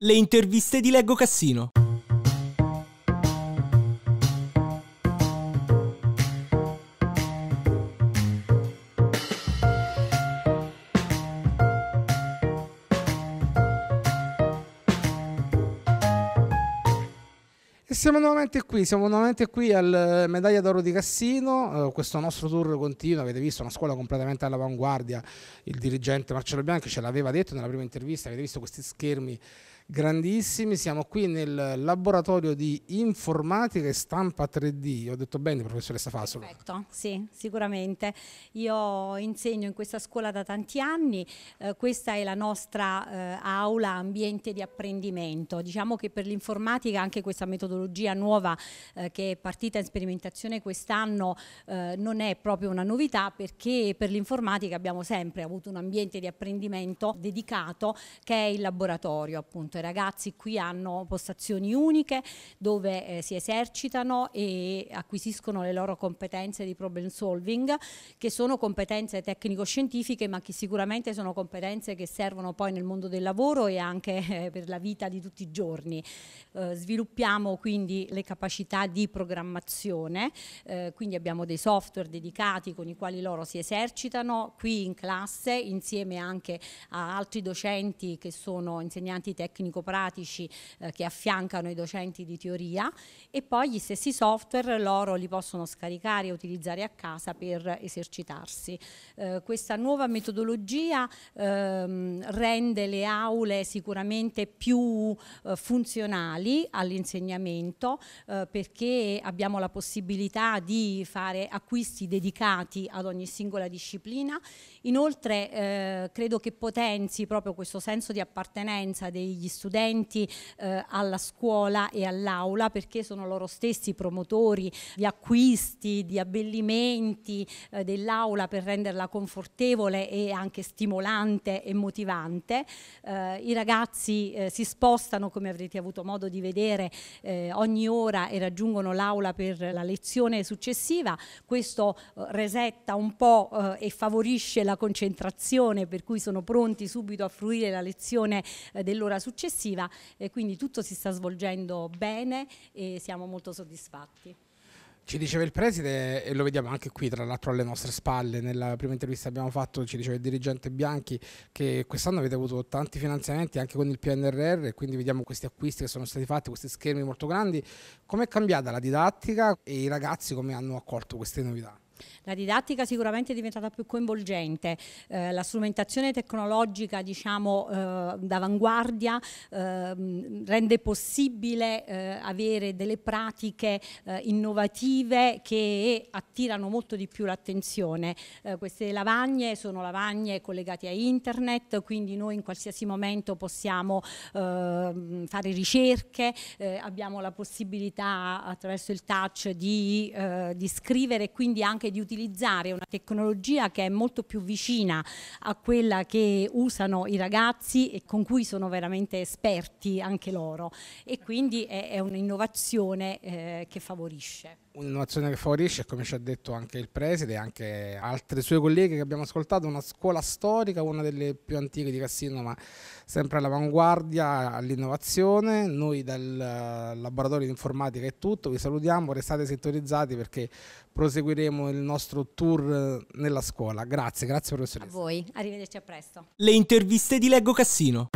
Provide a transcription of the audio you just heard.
Le interviste di Leggo Cassino. E siamo nuovamente qui, siamo nuovamente qui al Medaglia d'Oro di Cassino, eh, questo nostro tour continua, avete visto una scuola completamente all'avanguardia, il dirigente Marcello Bianchi ce l'aveva detto nella prima intervista, avete visto questi schermi grandissimi. Siamo qui nel laboratorio di informatica e stampa 3D. Ho detto bene, professoressa Fasolo? Perfetto, sì, sicuramente. Io insegno in questa scuola da tanti anni. Eh, questa è la nostra eh, aula, ambiente di apprendimento. Diciamo che per l'informatica anche questa metodologia nuova eh, che è partita in sperimentazione quest'anno eh, non è proprio una novità perché per l'informatica abbiamo sempre avuto un ambiente di apprendimento dedicato che è il laboratorio appunto appunto i ragazzi qui hanno postazioni uniche dove eh, si esercitano e acquisiscono le loro competenze di problem solving che sono competenze tecnico-scientifiche ma che sicuramente sono competenze che servono poi nel mondo del lavoro e anche eh, per la vita di tutti i giorni. Eh, sviluppiamo quindi le capacità di programmazione, eh, quindi abbiamo dei software dedicati con i quali loro si esercitano qui in classe insieme anche a altri docenti che sono insegnanti tecnici tecnico-pratici eh, che affiancano i docenti di teoria e poi gli stessi software loro li possono scaricare e utilizzare a casa per esercitarsi. Eh, questa nuova metodologia ehm, rende le aule sicuramente più eh, funzionali all'insegnamento eh, perché abbiamo la possibilità di fare acquisti dedicati ad ogni singola disciplina. Inoltre eh, credo che potenzi proprio questo senso di appartenenza degli studenti studenti eh, alla scuola e all'aula perché sono loro stessi promotori di acquisti, di abbellimenti eh, dell'aula per renderla confortevole e anche stimolante e motivante. Eh, I ragazzi eh, si spostano, come avrete avuto modo di vedere, eh, ogni ora e raggiungono l'aula per la lezione successiva. Questo eh, resetta un po' e favorisce la concentrazione per cui sono pronti subito a fruire la lezione dell'ora successiva successiva, eh, quindi tutto si sta svolgendo bene e siamo molto soddisfatti. Ci diceva il preside, e lo vediamo anche qui tra l'altro alle nostre spalle, nella prima intervista che abbiamo fatto ci diceva il dirigente Bianchi che quest'anno avete avuto tanti finanziamenti anche con il PNRR quindi vediamo questi acquisti che sono stati fatti, questi schermi molto grandi. Com'è cambiata la didattica e i ragazzi come hanno accolto queste novità? La didattica sicuramente è diventata più coinvolgente, eh, la strumentazione tecnologica diciamo eh, d'avanguardia eh, rende possibile eh, avere delle pratiche eh, innovative che attirano molto di più l'attenzione. Eh, queste lavagne sono lavagne collegate a internet, quindi noi in qualsiasi momento possiamo ehm, fare ricerche, abbiamo la possibilità attraverso il touch di, di scrivere e quindi anche anche di utilizzare una tecnologia che è molto più vicina a quella che usano i ragazzi e con cui sono veramente esperti anche loro e quindi è, è un'innovazione eh, che favorisce un'innovazione che favorisce, come ci ha detto anche il preside e anche altre sue colleghe che abbiamo ascoltato, una scuola storica, una delle più antiche di Cassino, ma sempre all'avanguardia, all'innovazione. Noi dal eh, laboratorio di informatica è tutto, vi salutiamo, restate settorizzati perché proseguiremo il nostro tour eh, nella scuola. Grazie, grazie professoressa. A voi, arrivederci a presto. Le interviste di Leggo Cassino.